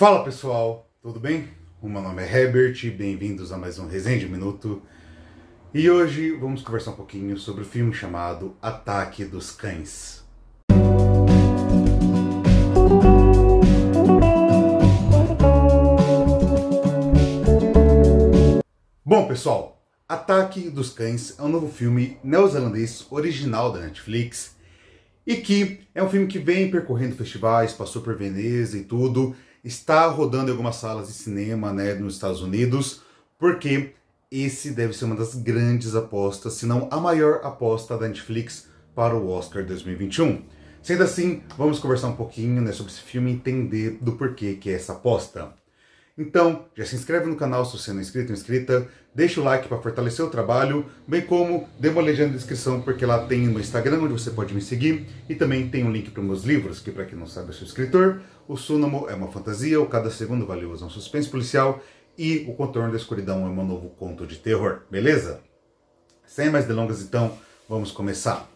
Fala pessoal, tudo bem? O meu nome é Herbert, bem-vindos a mais um Resenha Minuto. E hoje vamos conversar um pouquinho sobre o filme chamado Ataque dos Cães. Bom pessoal, Ataque dos Cães é um novo filme neozelandês original da Netflix e que é um filme que vem percorrendo festivais, passou por Veneza e tudo, está rodando em algumas salas de cinema né, nos Estados Unidos, porque esse deve ser uma das grandes apostas, se não a maior aposta da Netflix para o Oscar 2021. Sendo assim, vamos conversar um pouquinho né, sobre esse filme e entender do porquê que é essa aposta. Então, já se inscreve no canal se você não é inscrito ou é inscrita, deixa o like para fortalecer o trabalho, bem como dê uma legenda na descrição, porque lá tem no Instagram onde você pode me seguir, e também tem um link para meus livros, que para quem não sabe eu sou escritor, o Sunamo é uma fantasia, o Cada Segundo Valioso é um suspense policial, e o Contorno da Escuridão é um novo conto de terror, beleza? Sem mais delongas então, vamos começar.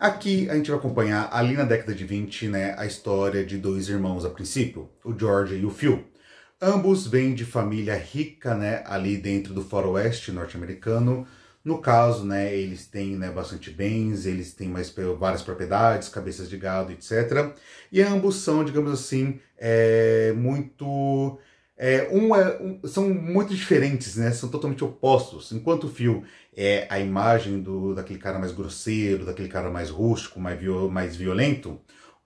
Aqui a gente vai acompanhar ali na década de 20, né, a história de dois irmãos a princípio, o George e o Phil. Ambos vêm de família rica, né, ali dentro do faroeste norte-americano. No caso, né, eles têm né, bastante bens, eles têm mais várias propriedades, cabeças de gado, etc. E ambos são, digamos assim, é, muito é, um é, um, são muito diferentes, né? São totalmente opostos. Enquanto o Phil é a imagem do, daquele cara mais grosseiro, daquele cara mais rústico, mais, mais violento,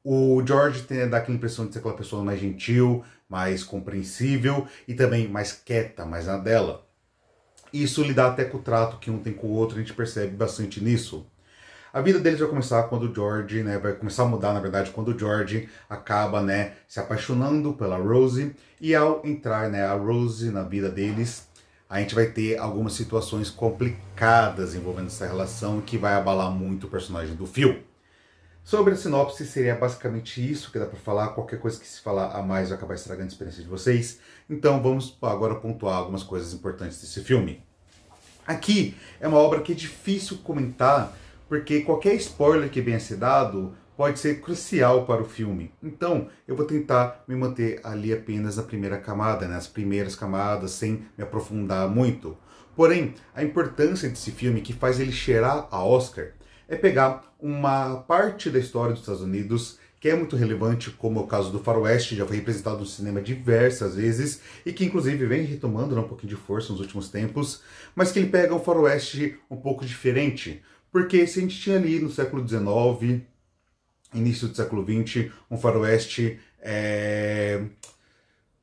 o George tem, dá aquela impressão de ser aquela pessoa mais gentil, mais compreensível e também mais quieta, mais na dela. Isso lhe dá até com o trato que um tem com o outro, a gente percebe bastante nisso. A vida deles vai começar quando o George, né, vai começar a mudar, na verdade, quando o George acaba, né, se apaixonando pela Rose e ao entrar, né, a Rose na vida deles, a gente vai ter algumas situações complicadas envolvendo essa relação que vai abalar muito o personagem do filme. Sobre a sinopse, seria basicamente isso que dá para falar. Qualquer coisa que se falar a mais vai acabar estragando a experiência de vocês. Então vamos agora pontuar algumas coisas importantes desse filme. Aqui é uma obra que é difícil comentar, porque qualquer spoiler que venha ser dado pode ser crucial para o filme. Então eu vou tentar me manter ali apenas na primeira camada, nas né? primeiras camadas, sem me aprofundar muito. Porém, a importância desse filme que faz ele cheirar a Oscar é pegar uma parte da história dos Estados Unidos que é muito relevante, como é o caso do Faroeste, já foi representado no cinema diversas vezes e que inclusive vem retomando né, um pouquinho de força nos últimos tempos, mas que ele pega um Faroeste um pouco diferente, porque se a gente tinha ali no século XIX, início do século XX, um Faroeste é,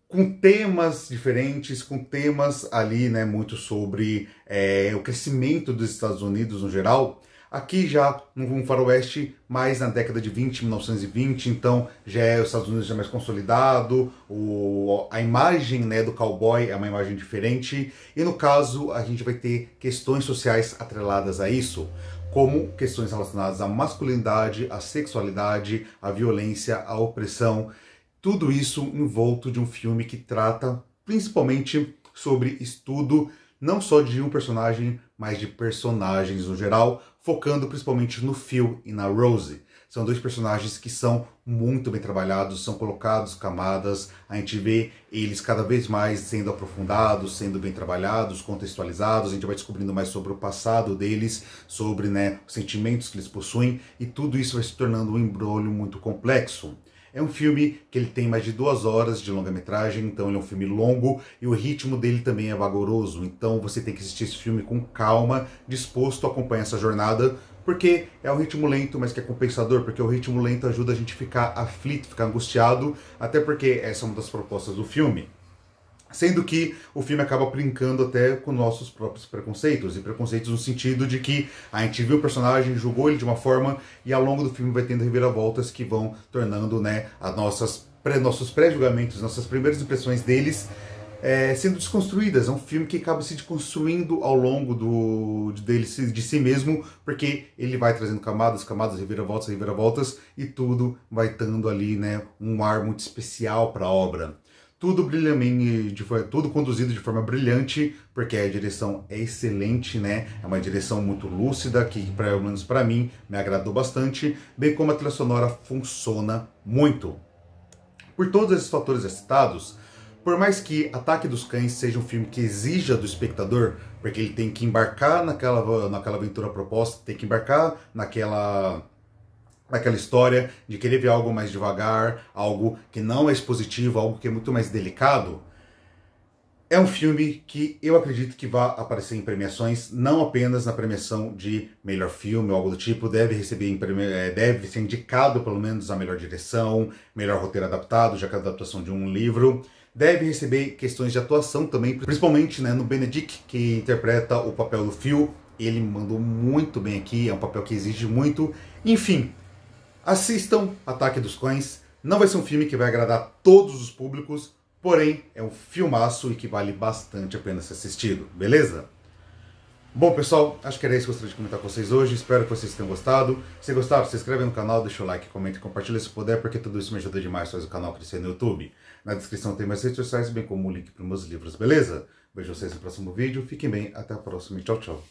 com temas diferentes, com temas ali, né, muito sobre é, o crescimento dos Estados Unidos no geral. Aqui já um faroeste mais na década de 20, 1920, então já é os Estados Unidos já é mais consolidado, o, a imagem né, do cowboy é uma imagem diferente, e no caso a gente vai ter questões sociais atreladas a isso, como questões relacionadas à masculinidade, à sexualidade, à violência, à opressão, tudo isso envolto de um filme que trata principalmente sobre estudo não só de um personagem, mas de personagens no geral, focando principalmente no Phil e na Rose. São dois personagens que são muito bem trabalhados, são colocados camadas, a gente vê eles cada vez mais sendo aprofundados, sendo bem trabalhados, contextualizados, a gente vai descobrindo mais sobre o passado deles, sobre né, os sentimentos que eles possuem, e tudo isso vai se tornando um embrulho muito complexo. É um filme que ele tem mais de duas horas de longa-metragem, então ele é um filme longo e o ritmo dele também é vagaroso. Então você tem que assistir esse filme com calma, disposto a acompanhar essa jornada, porque é um ritmo lento, mas que é compensador, porque o ritmo lento ajuda a gente a ficar aflito, ficar angustiado, até porque essa é uma das propostas do filme. Sendo que o filme acaba brincando até com nossos próprios preconceitos, e preconceitos no sentido de que a gente viu o personagem, julgou ele de uma forma, e ao longo do filme vai tendo reviravoltas que vão tornando né, as nossas, pré, nossos pré-julgamentos, nossas primeiras impressões deles é, sendo desconstruídas. É um filme que acaba se deconstruindo ao longo do, dele, de si mesmo, porque ele vai trazendo camadas, camadas, reviravoltas, reviravoltas, e tudo vai dando ali né, um ar muito especial para a obra. Tudo brilhamente, tudo conduzido de forma brilhante, porque a direção é excelente, né? É uma direção muito lúcida, que pelo menos para mim me agradou bastante, bem como a trilha sonora funciona muito. Por todos esses fatores citados, por mais que Ataque dos Cães seja um filme que exija do espectador, porque ele tem que embarcar naquela, naquela aventura proposta, tem que embarcar naquela aquela história de querer ver algo mais devagar, algo que não é expositivo, algo que é muito mais delicado. É um filme que eu acredito que vai aparecer em premiações, não apenas na premiação de melhor filme ou algo do tipo, deve receber eh, deve ser indicado pelo menos a melhor direção, melhor roteiro adaptado, já que é a adaptação de um livro, deve receber questões de atuação também, principalmente né, no Benedict, que interpreta o papel do Phil, ele mandou muito bem aqui, é um papel que exige muito, enfim, Assistam Ataque dos Cães. Não vai ser um filme que vai agradar todos os públicos, porém é um filmaço e que vale bastante a pena ser assistido, beleza? Bom, pessoal, acho que era isso que eu gostaria de comentar com vocês hoje. Espero que vocês tenham gostado. Se gostaram, se inscreve no canal, deixa o like, comenta e compartilha se puder, porque tudo isso me ajuda demais, faz o canal crescer no YouTube. Na descrição tem mais redes sociais, bem como o link para meus livros, beleza? Vejo vocês no próximo vídeo. Fiquem bem, até a próxima e tchau, tchau.